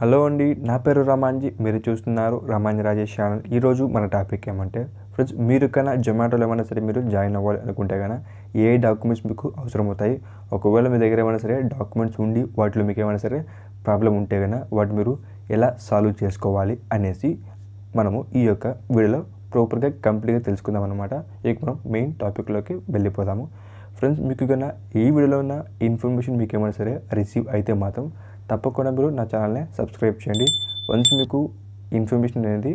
hello అండి నా పేరు రమాన్జీ మీరు చూస్తున్నారు రమాన్జీ రాజేష్ ఛానల్ ఈరోజు మన టాపిక్ ఏమంటే ఫ్రెండ్స్ మీరు కన్నా జొమాటోలో ఏమైనా సరే మీరు జాయిన్ అవ్వాలి అనుకుంటే కన్నా ఏ డాక్యుమెంట్స్ మీకు అవసరం అవుతాయి ఒకవేళ మీ దగ్గర ఏమైనా సరే డాక్యుమెంట్స్ ఉండి వాటిలో మీకు ఏమైనా సరే ప్రాబ్లం ఉంటే కన్నా వాటి మీరు ఎలా సాల్వ్ చేసుకోవాలి అనేసి మనము ఈ యొక్క వీడియోలో ప్రాపర్గా కంప్లీట్గా తెలుసుకుందాం అనమాట ఇక మనం మెయిన్ టాపిక్లోకి వెళ్ళిపోదాము ఫ్రెండ్స్ మీకు కన్నా ఈ వీడియోలో ఉన్న ఇన్ఫర్మేషన్ మీకు ఏమైనా సరే రిసీవ్ అయితే మాత్రం తప్పకుండా మీరు నా ఛానల్ని సబ్స్క్రైబ్ చేయండి వన్స్ మీకు ఇన్ఫర్మేషన్ అనేది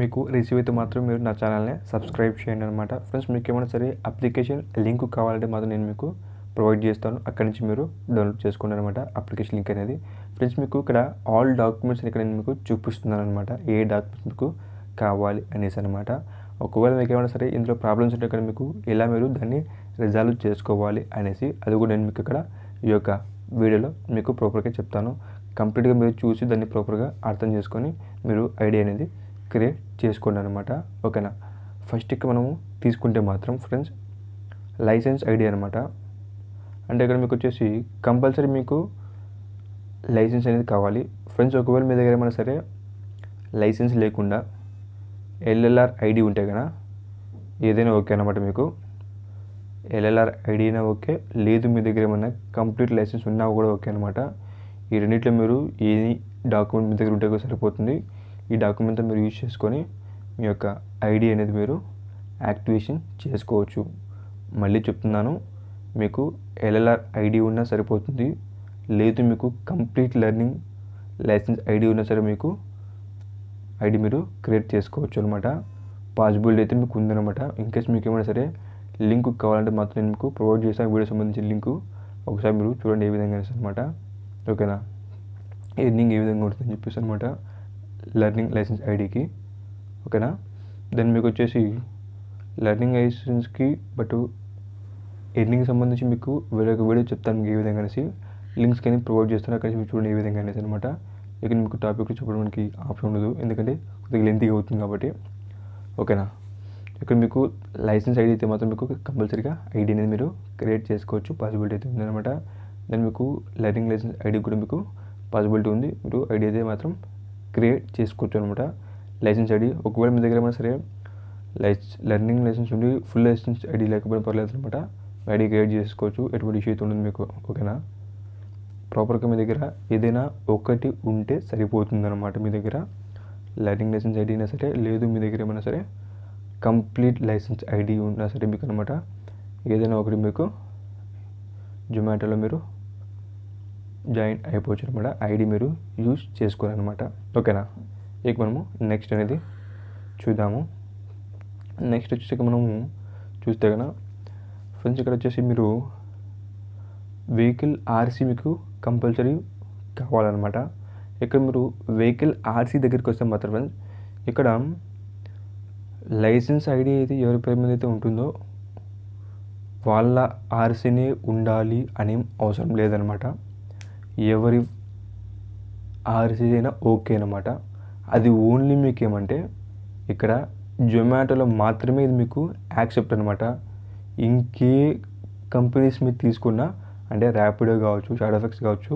మీకు రిసీవ్ అయితే మాత్రం మీరు నా ఛానల్ని సబ్స్క్రైబ్ చేయండి అనమాట ఫ్రెండ్స్ మీకు ఏమైనా సరే అప్లికేషన్ లింక్ కావాలంటే మాత్రం నేను మీకు ప్రొవైడ్ చేస్తాను అక్కడి నుంచి మీరు డౌన్లోడ్ చేసుకోండి అనమాట అప్లికేషన్ లింక్ అనేది ఫ్రెండ్స్ మీకు ఇక్కడ ఆల్ డాక్యుమెంట్స్ ఇక్కడ నేను మీకు చూపిస్తున్నాను అనమాట ఏ డాక్యుమెంట్స్ మీకు కావాలి అనేసి అనమాట ఒకవేళ మీకు ఏమైనా సరే ఇందులో ప్రాబ్లమ్స్ ఉంటే ఇక్కడ మీకు ఎలా మీరు దాన్ని రిజాల్వ్ చేసుకోవాలి అనేసి అది కూడా నేను మీకు ఇక్కడ ఈ యొక్క వీడియోలో మీకు ప్రాపర్గా చెప్తాను కంప్లీట్గా మీరు చూసి దాన్ని ప్రాపర్గా అర్థం చేసుకొని మీరు ఐడియా అనేది క్రియేట్ చేసుకోండి అనమాట ఓకేనా ఫస్ట్ ఇక్కడ మనము తీసుకుంటే మాత్రం ఫ్రెండ్స్ లైసెన్స్ ఐడియా అనమాట అంటే ఇక్కడ మీకు వచ్చేసి కంపల్సరీ మీకు లైసెన్స్ అనేది కావాలి ఫ్రెండ్స్ ఒకవేళ మీ దగ్గర ఏమైనా సరే లైసెన్స్ లేకుండా ఎల్ఎల్ఆర్ ఐడి ఉంటే కదా ఏదైనా ఓకే అనమాట మీకు ఎల్ఎల్ఆర్ ఐడి అయినా ఓకే లేదు మీ దగ్గర ఏమైనా కంప్లీట్ లైసెన్స్ ఉన్నా కూడా ఓకే అనమాట ఈ రెండింటిలో మీరు ఏ డాక్యుమెంట్ మీ దగ్గర ఉంటే సరిపోతుంది ఈ డాక్యుమెంట్తో మీరు యూజ్ చేసుకొని మీ యొక్క ఐడి అనేది మీరు యాక్టివేషన్ చేసుకోవచ్చు మళ్ళీ చెప్తున్నాను మీకు ఎల్ఎల్ఆర్ ఐడి ఉన్నా సరిపోతుంది లేదు మీకు కంప్లీట్ లెర్నింగ్ లైసెన్స్ ఐడి ఉన్నా సరే మీకు ఐడి మీరు క్రియేట్ చేసుకోవచ్చు అనమాట పాసిబిలిటీ అయితే మీకు ఉందన్నమాట ఇన్కేస్ మీకు ఏమైనా సరే లింక్ కావాలంటే మాత్రం నేను మీకు ప్రొవైడ్ చేస్తాను వీడియో సంబంధించిన లింకు ఒకసారి మీరు చూడండి ఏ విధంగా అనమాట ఓకేనా ఎర్నింగ్ ఏ విధంగా ఉంటుందని చెప్పేసి అనమాట లెర్నింగ్ లైసెన్స్ ఐడికి ఓకేనా దెన్ మీకు వచ్చేసి లెర్నింగ్ లైసెన్స్కి బట్ ఎర్నింగ్ సంబంధించి మీకు వేరే ఒక వీడియో చెప్తాను మీకు ఏ విధంగా అనేసి లింక్స్ కానీ ప్రొవైడ్ చేస్తాను అక్కడ మీరు చూడండి ఏ విధంగా అనేసి అనమాట ఇక మీకు టాపిక్ చెప్పడానికి ఆప్షన్ ఉండదు ఎందుకంటే కొద్దిగా లెంతీగా అవుతుంది కాబట్టి ఓకేనా ఇక్కడ మీకు లైసెన్స్ ఐడి అయితే మాత్రం మీకు కంపల్సరీగా ఐడి అనేది మీరు క్రియేట్ చేసుకోవచ్చు పాసిబిలిటీ అయితే ఉందన్నమాట దాని మీకు లెర్నింగ్ లైసెన్స్ ఐడి కూడా మీకు పాసిబిలిటీ ఉంది మీరు ఐడి అయితే మాత్రం క్రియేట్ చేసుకోవచ్చు అనమాట లైసెన్స్ ఐడి ఒకవేళ మీ దగ్గర సరే లైస్ లెర్నింగ్ లైసెన్స్ ఉండి ఫుల్ లైసెన్స్ ఐడి లేకపోయినా పర్లేదు అనమాట ఐడి క్రియేట్ చేసుకోవచ్చు ఎటువంటి ఇష్యూ అయితే ఉండదు మీకు ఓకేనా ప్రాపర్గా మీ దగ్గర ఏదైనా ఒకటి ఉంటే అనమాట మీ దగ్గర లర్నింగ్ లైసెన్స్ ఐడి అయినా సరే లేదు మీ దగ్గర ఏమైనా సరే కంప్లీట్ లైసెన్స్ ఐడి ఉన్న మీకు అనమాట ఏదైనా ఒకటి మీకు జొమాటోలో మీరు జాయిన్ అయిపోవచ్చు అనమాట ఐడి మీరు యూజ్ చేసుకోవాలన్నమాట ఓకేనా ఇక మనము నెక్స్ట్ అనేది చూద్దాము నెక్స్ట్ వచ్చేసి మనము చూస్తే కదా ఫ్రెండ్స్ ఇక్కడ వచ్చేసి మీరు వెహికల్ ఆర్సీ మీకు కంపల్సరీ కావాలన్నమాట ఇక్కడ మీరు వెహికల్ ఆర్సీ దగ్గరికి వస్తే మాత్రం ఇక్కడ లైసెన్స్ ఐడి అయితే ఎవరి పేరు మీద అయితే ఉంటుందో వాళ్ళ ఆర్సీనే ఉండాలి అనే అవసరం లేదనమాట ఎవరి ఆర్సీ అయినా ఓకే అనమాట అది ఓన్లీ మీకు ఏమంటే ఇక్కడ జొమాటోలో మాత్రమే ఇది మీకు యాక్సెప్ట్ అనమాట ఇంకే కంపెనీస్ మీరు తీసుకున్నా అంటే ర్యాపిడో కావచ్చు షాడోఫెక్స్ కావచ్చు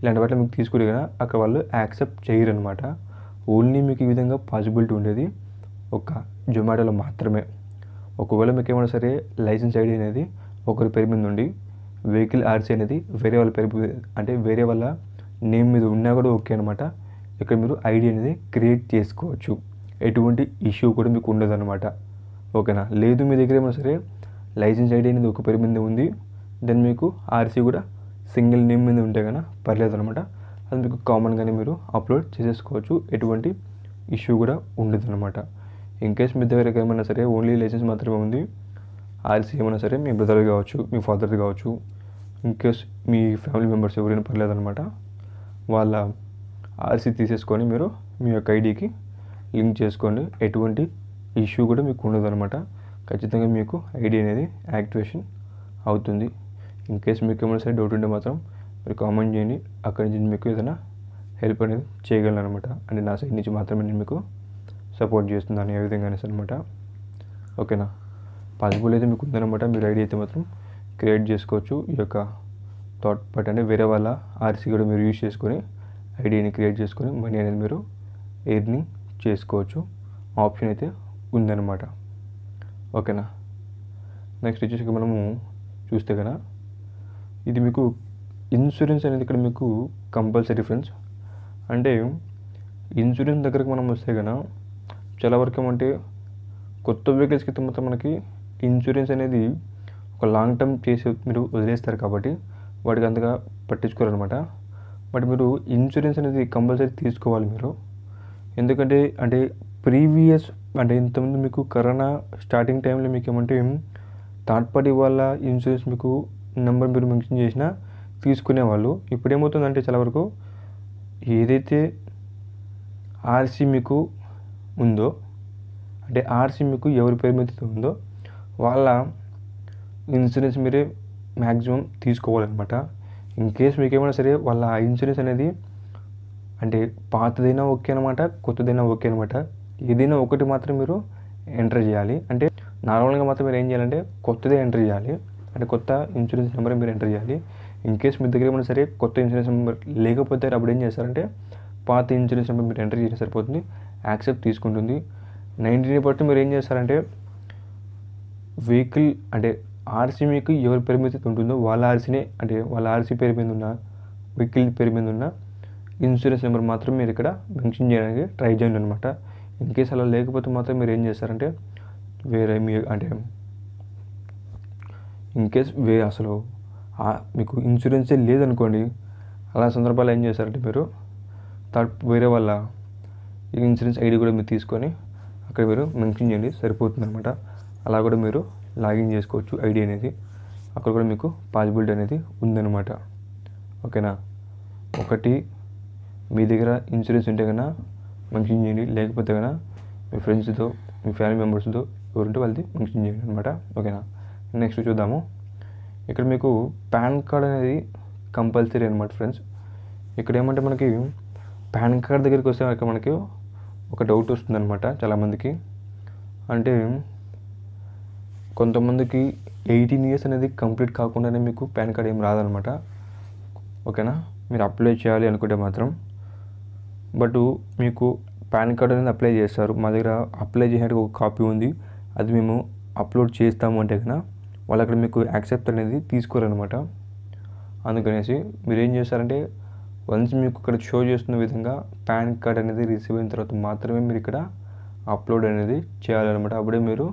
ఇలాంటి వాటిలో మీకు తీసుకుని కదా అక్కడ వాళ్ళు యాక్సెప్ట్ చేయరు అనమాట ఓన్లీ మీకు ఈ విధంగా పాసిబిలిటీ ఉండేది ఒక జొమాటోలో మాత్రమే ఒకవేళ మీకు ఏమైనా సరే లైసెన్స్ ఐడి అనేది ఒకరి పేరు మీద ఉండి వెహికల్ ఆర్సీ అనేది వేరే వాళ్ళ పేరు అంటే వేరే వాళ్ళ నేమ్ మీద ఉన్నా కూడా ఓకే అనమాట ఇక్కడ మీరు ఐడి అనేది క్రియేట్ చేసుకోవచ్చు ఎటువంటి ఇష్యూ కూడా మీకు ఉండదు అనమాట ఓకేనా లేదు మీ దగ్గర ఏమైనా సరే లైసెన్స్ ఐడి అనేది ఒక పేరు మీద ఉంది దెన్ మీకు ఆర్సీ కూడా సింగిల్ నేమ్ మీద ఉంటే కన్నా పర్లేదు అనమాట అది మీకు కామన్గానే మీరు అప్లోడ్ చేసేసుకోవచ్చు ఎటువంటి ఇష్యూ కూడా ఉండదు అనమాట ఇన్ కేస్ మీ దగ్గర ఏమైనా సరే ఓన్లీ లైసెన్స్ మాత్రమే ఉంది ఆర్సీ ఏమైనా సరే మీ బ్రదర్ కావచ్చు మీ ఫాదర్ కావచ్చు ఇన్ కేస్ మీ ఫ్యామిలీ మెంబర్స్ ఎవరైనా పర్లేదనమాట వాళ్ళ ఆర్సీ తీసేసుకొని మీరు మీ యొక్క ఐడికి లింక్ చేసుకోండి ఎటువంటి ఇష్యూ కూడా మీకు అనమాట ఖచ్చితంగా మీకు ఐడి అనేది యాక్టివేషన్ అవుతుంది ఇన్ కేస్ మీకు ఏమైనా సరే డౌట్ ఉంటే మాత్రం మీరు కామెంట్ చేయండి అక్కడి నుంచి మీకు ఏదైనా హెల్ప్ అనేది చేయగలను అనమాట అంటే నా సైడ్ నుంచి మాత్రమే నేను మీకు సపోర్ట్ చేస్తుందని ఏ విధంగా అనేసి అనమాట ఓకేనా పాసిబుల్ అయితే మీకు ఉందనమాట మీరు ఐడి అయితే మాత్రం క్రియేట్ చేసుకోవచ్చు ఈ యొక్క థాట్ బట్ అంటే వేరే వాళ్ళ ఆర్సీ కూడా మీరు యూజ్ చేసుకొని ఐడిని క్రియేట్ చేసుకొని మనీ అనేది మీరు ఎర్నింగ్ చేసుకోవచ్చు ఆప్షన్ అయితే ఉందన్నమాట ఓకేనా నెక్స్ట్ వచ్చేసి మనము చూస్తే కదా ఇది మీకు ఇన్సూరెన్స్ అనేది ఇక్కడ మీకు కంపల్సరీ ఫ్రెండ్స్ అంటే ఇన్సూరెన్స్ దగ్గరకు మనం వస్తే కదా చాలా వరకు ఏమంటే కొత్త వెహికల్స్కి అయితే మొత్తం మనకి ఇన్సూరెన్స్ అనేది ఒక లాంగ్ టర్మ్ చేసి మీరు వదిలేస్తారు కాబట్టి వాటికి అంతగా పట్టించుకోరనమాట బట్ మీరు ఇన్సూరెన్స్ అనేది కంపల్సరీ తీసుకోవాలి మీరు ఎందుకంటే అంటే ప్రీవియస్ అంటే ఇంతకుముందు మీకు కరోనా స్టార్టింగ్ టైంలో మీకు ఏమంటే థర్డ్ పార్టీ వాళ్ళ ఇన్సూరెన్స్ మీకు నెంబర్ మీరు మెన్షన్ చేసినా తీసుకునేవాళ్ళు ఇప్పుడు ఏమవుతుందంటే చాలా వరకు ఏదైతే ఆర్సీ మీకు ఉందో అంటే ఆర్సీ మీకు ఎవరి పేరు మీద ఉందో వాళ్ళ ఇన్సూరెన్స్ మీరే మ్యాక్సిమం తీసుకోవాలన్నమాట ఇన్ కేస్ మీకేమైనా సరే వాళ్ళ ఇన్సూరెన్స్ అనేది అంటే పాతదైనా ఓకే అనమాట కొత్తదైనా ఓకే అనమాట ఏదైనా ఒకటి మాత్రం మీరు ఎంటర్ చేయాలి అంటే నార్మల్గా మాత్రం మీరు ఏం చేయాలంటే కొత్తదే ఎంటర్ చేయాలి అంటే కొత్త ఇన్సూరెన్స్ నెంబర్ మీరు ఎంటర్ చేయాలి ఇన్ కేస్ మీ దగ్గర ఏమైనా సరే కొత్త ఇన్సూరెన్స్ నెంబర్ లేకపోతే అప్పుడు ఏం చేస్తారంటే పాత ఇన్సూరెన్స్ నెంబర్ మీరు ఎంటర్ చేసిన సరిపోతుంది యాక్సెప్ట్ తీసుకుంటుంది నైంటీని బట్టి మీరు ఏం చేస్తారంటే వెహికల్ అంటే ఆర్సీ మీకు ఎవరి పేరు మీద ఉంటుందో వాళ్ళ ఆర్సీనే అంటే వాళ్ళ ఆర్సీ పేరు మీద ఉన్న వెహికల్ పేరు మీద ఉన్న ఇన్సూరెన్స్ నెంబర్ మాత్రం మీరు ఇక్కడ మెన్షన్ చేయడానికి ట్రై చేయండి అనమాట ఇన్ కేస్ అలా లేకపోతే మాత్రం మీరు ఏం చేస్తారంటే వేరే మీ అంటే ఇన్ కేస్ వే అసలు మీకు ఇన్సూరెన్సే లేదనుకోండి అలా సందర్భాలు ఏం చేస్తారంటే మీరు థర్డ్ వేరే వాళ్ళ ఈ ఇన్సూరెన్స్ ఐడి కూడా మీరు తీసుకొని అక్కడ మీరు మెన్షన్ చేయండి సరిపోతుంది అనమాట అలా కూడా మీరు లాగిన్ చేసుకోవచ్చు ఐడి అనేది అక్కడ కూడా మీకు పాసిబిలిటీ అనేది ఉందన్నమాట ఓకేనా ఒకటి మీ దగ్గర ఇన్సూరెన్స్ ఉంటే కన్నా మెన్షన్ చేయండి లేకపోతే కన్నా మీ ఫ్రెండ్స్తో మీ ఫ్యామిలీ మెంబర్స్తో ఎవరుంటే వాళ్ళది మెన్షన్ చేయండి అనమాట ఓకేనా నెక్స్ట్ చూద్దాము ఇక్కడ మీకు పాన్ కార్డ్ అనేది కంపల్సరీ అనమాట ఫ్రెండ్స్ ఇక్కడ ఏమంటే మనకి పాన్ కార్డ్ దగ్గరికి వస్తే మనకి ఒక డౌట్ వస్తుందన్నమాట చాలామందికి అంటే కొంతమందికి ఎయిటీన్ ఇయర్స్ అనేది కంప్లీట్ కాకుండానే మీకు పాన్ కార్డ్ ఏం రాదనమాట ఓకేనా మీరు అప్లై చేయాలి అనుకుంటే మాత్రం బట్ మీకు పాన్ కార్డ్ అనేది అప్లై చేస్తారు మా దగ్గర అప్లై చేసినట్టు ఒక కాపీ ఉంది అది మేము అప్లోడ్ చేస్తాము అంటే కన్నా వాళ్ళు అక్కడ మీకు యాక్సెప్ట్ అనేది తీసుకోరనమాట అందుకనేసి మీరు ఏం చేస్తారంటే వన్స్ మీకు ఇక్కడ షో చేస్తున్న విధంగా పాన్ కార్డ్ అనేది రిసీవ్ అయిన తర్వాత మాత్రమే మీరు ఇక్కడ అప్లోడ్ అనేది చేయాలన్నమాట అప్పుడే మీరు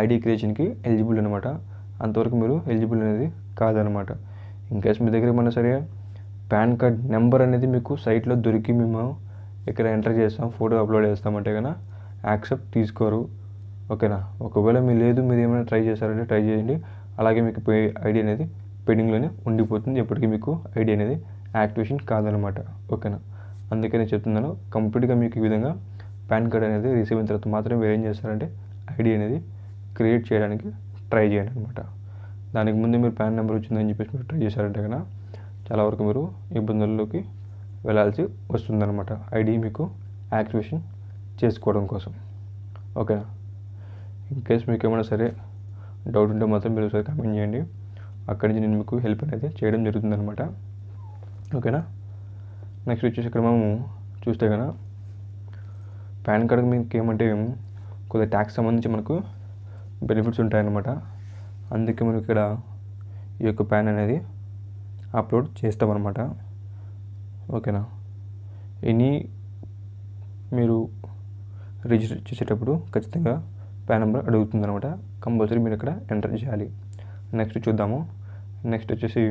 ఐడి క్రియేషన్కి ఎలిజిబుల్ అనమాట అంతవరకు మీరు ఎలిజిబుల్ అనేది కాదనమాట ఇన్కేస్ మీ దగ్గర ఏమన్నా సరే పాన్ కార్డ్ నెంబర్ అనేది మీకు సైట్లో దొరికి మేము ఇక్కడ ఎంటర్ చేస్తాం ఫోటో అప్లోడ్ చేస్తామంటే కన్నా యాక్సెప్ట్ తీసుకోరు ఓకేనా ఒకవేళ మీరు లేదు మీరు ఏమైనా ట్రై చేశారంటే ట్రై చేయండి అలాగే మీకు ఐడి అనేది పెండింగ్లోనే ఉండిపోతుంది ఎప్పటికీ మీకు ఐడి అనేది యాక్టివేషన్ కాదనమాట ఓకేనా నేను చెప్తున్నాను కంప్లీట్గా మీకు ఈ విధంగా పాన్ కార్డ్ అనేది రిసీవ్ అయిన తర్వాత మాత్రమే మీరు ఏం చేస్తారంటే ఐడి అనేది క్రియేట్ చేయడానికి ట్రై చేయండి అనమాట దానికి ముందు మీరు పాన్ నెంబర్ వచ్చిందని చెప్పేసి మీరు ట్రై చేశారంటే కనుక చాలా వరకు మీరు ఇబ్బందుల్లోకి వెళ్ళాల్సి వస్తుందన్నమాట ఐడి మీకు యాక్టివేషన్ చేసుకోవడం కోసం ఓకేనా ఇన్ కేస్ మీకు ఏమైనా సరే డౌట్ ఉంటే మాత్రం మీరు ఒకసారి కమెంట్ చేయండి అక్కడి నుంచి నేను మీకు హెల్ప్ అనేది చేయడం జరుగుతుందనమాట ఓకేనా నెక్స్ట్ వచ్చేసి ఇక్కడ మేము చూస్తే కదా పాన్ కార్డ్ మీకు ఏమంటే కొద్దిగా ట్యాక్స్ సంబంధించి మనకు బెనిఫిట్స్ ఉంటాయన్నమాట అందుకే మనం ఇక్కడ ఈ యొక్క ప్యాన్ అనేది అప్లోడ్ చేస్తామన్నమాట ఓకేనా ఎనీ మీరు రిజిస్టర్ చేసేటప్పుడు ఖచ్చితంగా ప్యాన్ నెంబర్ అడుగుతుందనమాట కంపల్సరీ మీరు ఇక్కడ ఎంటర్ చేయాలి నెక్స్ట్ చూద్దాము నెక్స్ట్ వచ్చేసి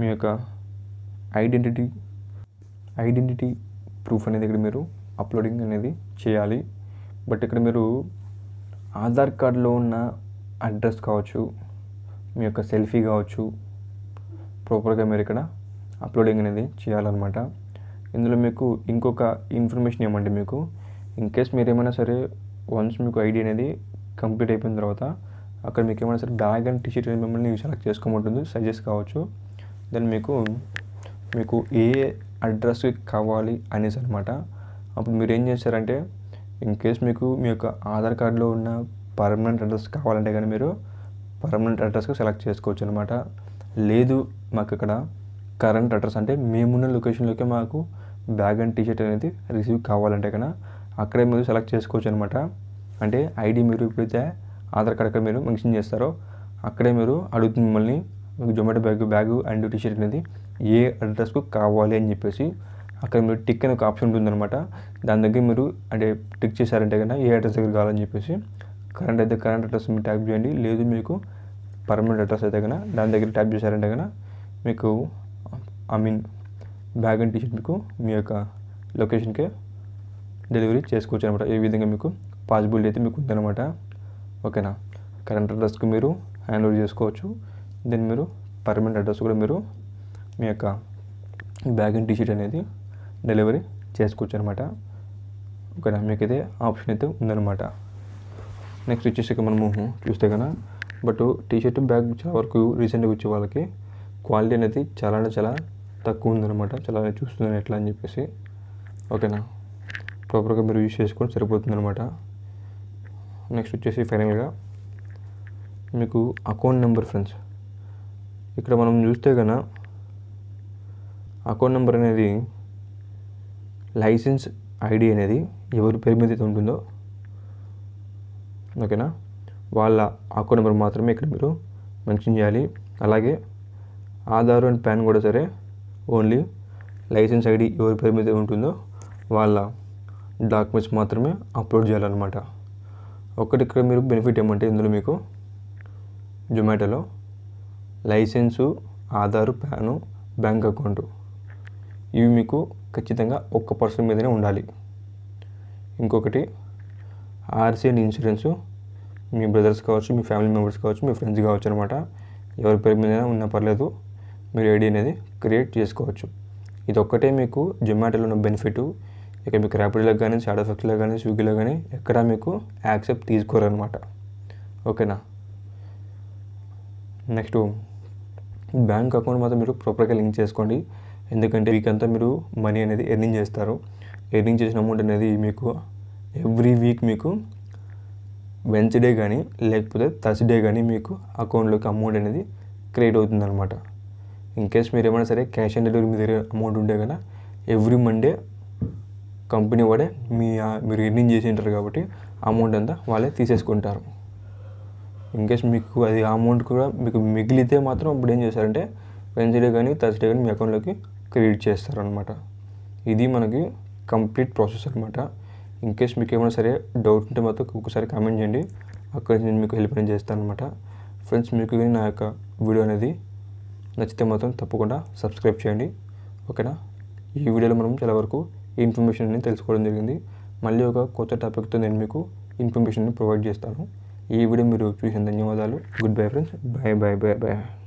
మీ యొక్క ఐడెంటిటీ ఐడెంటిటీ ప్రూఫ్ అనేది ఇక్కడ మీరు అప్లోడింగ్ అనేది చేయాలి బట్ ఇక్కడ మీరు ఆధార్ కార్డులో ఉన్న అడ్రస్ కావచ్చు మీ యొక్క సెల్ఫీ కావచ్చు ప్రాపర్గా మీరు ఇక్కడ అప్లోడింగ్ అనేది చేయాలన్నమాట ఇందులో మీకు ఇంకొక ఇన్ఫర్మేషన్ ఇవ్వండి మీకు ఇన్ కేస్ మీరు ఏమైనా సరే వన్స్ మీకు ఐడి అనేది కంప్లీట్ అయిపోయిన తర్వాత అక్కడ మీకు ఏమైనా సరే బ్యాగ్ అండ్ టీషర్ట్ మిమ్మల్ని సెలెక్ట్ చేసుకోమంటుంది సజెస్ట్ కావచ్చు దెన్ మీకు మీకు ఏ అడ్రస్ కావాలి అనేసి అనమాట అప్పుడు మీరు ఏం చేస్తారంటే ఇన్ కేస్ మీకు మీ యొక్క ఆధార్ కార్డులో ఉన్న పర్మనెంట్ అడ్రస్ కావాలంటే కానీ మీరు పర్మనెంట్ అడ్రస్కి సెలెక్ట్ చేసుకోవచ్చు అనమాట లేదు మాకు ఇక్కడ కరెంట్ అడ్రస్ అంటే మేమున్న లొకేషన్లోకి మాకు బ్యాగ్ అండ్ టీషర్ట్ అనేది రిసీవ్ కావాలంటే కన్నా అక్కడే మీరు సెలెక్ట్ చేసుకోవచ్చు అనమాట అంటే ఐడి మీరు ఎప్పుడైతే ఆధార్ కార్డ్ అక్కడ మీరు మెన్షన్ చేస్తారో అక్కడే మీరు అడుగుతుంది మిమ్మల్ని మీకు Zomato bag bag and T-shirt అనేది ఏ అడ్రస్కు కావాలి అని చెప్పేసి అక్కడ మీరు టిక్ అని ఒక ఆప్షన్ ఉంటుందన్నమాట దాని దగ్గర మీరు అంటే టిక్ చేశారంటే కన్నా ఏ అడ్రస్ దగ్గర కావాలని చెప్పేసి కరెంట్ అయితే కరెంట్ అడ్రస్ మీరు ట్యాప్ చేయండి లేదు మీకు పర్మనెంట్ అడ్రస్ అయితే కన్నా దాని దగ్గర ట్యాప్ చేశారంటే కన్నా మీకు I mean bag and T-shirt మీకు మీ యొక్క లొకేషన్కే డెలివరీ చేసుకోవచ్చు అనమాట ఏ విధంగా మీకు పాసిబిలిటీ అయితే మీకు ఉందన్నమాట ఓకేనా కరెంట్ అడ్రస్కి మీరు హ్యాండ్ ఓవర్ చేసుకోవచ్చు దెన్ మీరు పర్మనెంట్ అడ్రస్ కూడా మీరు మీక బ్యాగ్ అండ్ టీ షర్ట్ అనేది డెలివరీ చేస్కొచ్చన్నమాట ఒక రమేక ఇదే ఆప్షన్ ఇతు ఉందన్నమాట నెక్స్ట్ వచ్చేసి మనం మూహ చూస్తే కన బట్ టీ షర్ట్ బ్యాగ్ చాలా వరకు రీసెంట్ గుచ్చే వాళ్ళకి క్వాలిటీ అనేది చాలా అలా తక్కువ ఉందన్నమాట అలా చూస్తున్నాను ఎంత అని చెప్పేసి ఓకేనా properly రివ్యూ చేసుకొని సరిపోతుందన్నమాట నెక్స్ట్ వచ్చేసి ఫైనల్ గా మీకు అకౌంట్ నంబర్ ఫ్రెండ్స్ ఇక్కడ మనం చూస్తే కన అకౌంట్ నెంబర్ అనేది లైసెన్స్ ఐడి అనేది ఎవరి పేరు మీద ఉంటుందో ఓకేనా వాళ్ళ అకౌంట్ నెంబర్ మాత్రమే ఇక్కడ మీరు మెన్షన్ చేయాలి అలాగే ఆధార్ అండ్ ప్యాన్ కూడా సరే ఓన్లీ లైసెన్స్ ఐడి ఎవరి పేరు మీద ఉంటుందో వాళ్ళ డాక్యుమెంట్స్ మాత్రమే అప్లోడ్ చేయాలన్నమాట ఒకటి ఇక్కడ మీరు బెనిఫిట్ ఏమంటే ఇందులో మీకు జొమాటోలో license Aadhaar PAN bank account ఇవి మీకు ఖచ్చితంగా ఒక్క పర్సన్ మీదనే ఉండాలి ఇంకొకటి ఆర్సీ అండ్ ఇన్సూరెన్సు మీ బ్రదర్స్ కావచ్చు మీ ఫ్యామిలీ మెంబర్స్ కావచ్చు మీ ఫ్రెండ్స్ కావచ్చు అనమాట ఎవరి పేరు మీద ఉన్నా పర్లేదు మీరు ఐడి అనేది క్రియేట్ చేసుకోవచ్చు ఇది ఒక్కటే మీకు జొమాటోలో ఉన్న బెనిఫిట్ ఇక మీకు ర్యాపిడ్లో కానీ షాడ్ ఎఫెక్ట్లో కానీ స్విగ్గీలో కానీ ఎక్కడ మీకు యాక్సెప్ట్ తీసుకోరనమాట ఓకేనా నెక్స్ట్ బ్యాంక్ అకౌంట్ మాత్రం మీరు ప్రాపర్గా లింక్ చేసుకోండి ఎందుకంటే వీక్ అంతా మీరు మనీ అనేది ఎర్నింగ్ చేస్తారు ఎర్నింగ్ చేసిన అమౌంట్ అనేది మీకు ఎవ్రీ వీక్ మీకు వెన్స్డే కానీ లేకపోతే థర్స్డే కానీ మీకు అకౌంట్లోకి అమౌంట్ అనేది క్రియేట్ అవుతుందన్నమాట ఇన్ కేస్ మీరు ఏమైనా సరే క్యాష్ ఆన్ డెలివరీ మీ దగ్గర అమౌంట్ ఉంటే కదా ఎవ్రీ మండే కంపెనీ వాడే మీ మీరు ఎర్నింగ్ చేసి ఉంటారు కాబట్టి అమౌంట్ అంతా వాళ్ళే తీసేసుకుంటారు ఇన్ కేస్ మీకు అది అమౌంట్ కూడా మీకు మిగిలితే మాత్రం ఇప్పుడు ఏం చేస్తారంటే వెన్స్డే కానీ థర్స్డే కానీ మీ అకౌంట్లోకి క్రియేట్ చేస్తారనమాట ఇది మనకి కంప్లీట్ ప్రాసెస్ అనమాట ఇన్కేస్ మీకు ఏమైనా సరే డౌట్ ఉంటే మాత్రం ఒకసారి కామెంట్ చేయండి అక్కడ నేను మీకు హెల్ప్ అనేది చేస్తాను అనమాట ఫ్రెండ్స్ మీకు నా యొక్క వీడియో అనేది నచ్చితే మాత్రం తప్పకుండా సబ్స్క్రైబ్ చేయండి ఓకేనా ఈ వీడియోలో మనం చాలా వరకు ఇన్ఫర్మేషన్ అనేది తెలుసుకోవడం జరిగింది మళ్ళీ ఒక కొత్త టాపిక్తో నేను మీకు ఇన్ఫర్మేషన్ ప్రొవైడ్ చేస్తాను ఈ వీడియో మీరు చూసిన ధన్యవాదాలు good bye friends bye bye bye bye